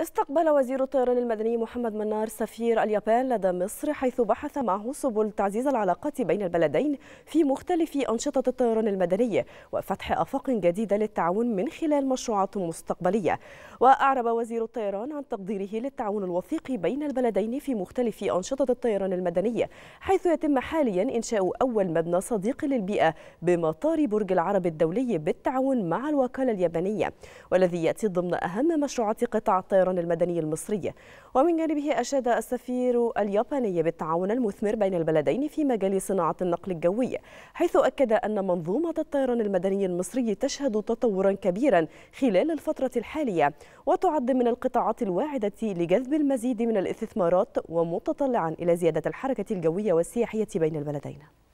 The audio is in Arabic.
استقبل وزير الطيران المدني محمد منار سفير اليابان لدى مصر حيث بحث معه سبل تعزيز العلاقات بين البلدين في مختلف أنشطة الطيران المدني وفتح آفاق جديدة للتعاون من خلال مشروعات مستقبلية وأعرب وزير الطيران عن تقديره للتعاون الوثيق بين البلدين في مختلف أنشطة الطيران المدني حيث يتم حاليا إنشاء أول مبنى صديق للبيئة بمطار برج العرب الدولي بالتعاون مع الوكالة اليابانية والذي يأتي ضمن أهم مشروعات قطاع الطيران الطيران المدني المصري ومن جانبه أشاد السفير الياباني بالتعاون المثمر بين البلدين في مجال صناعة النقل الجوي حيث أكد أن منظومة الطيران المدني المصري تشهد تطورا كبيرا خلال الفترة الحالية وتعد من القطاعات الواعدة لجذب المزيد من الاستثمارات ومتطلعا إلى زيادة الحركة الجوية والسياحية بين البلدين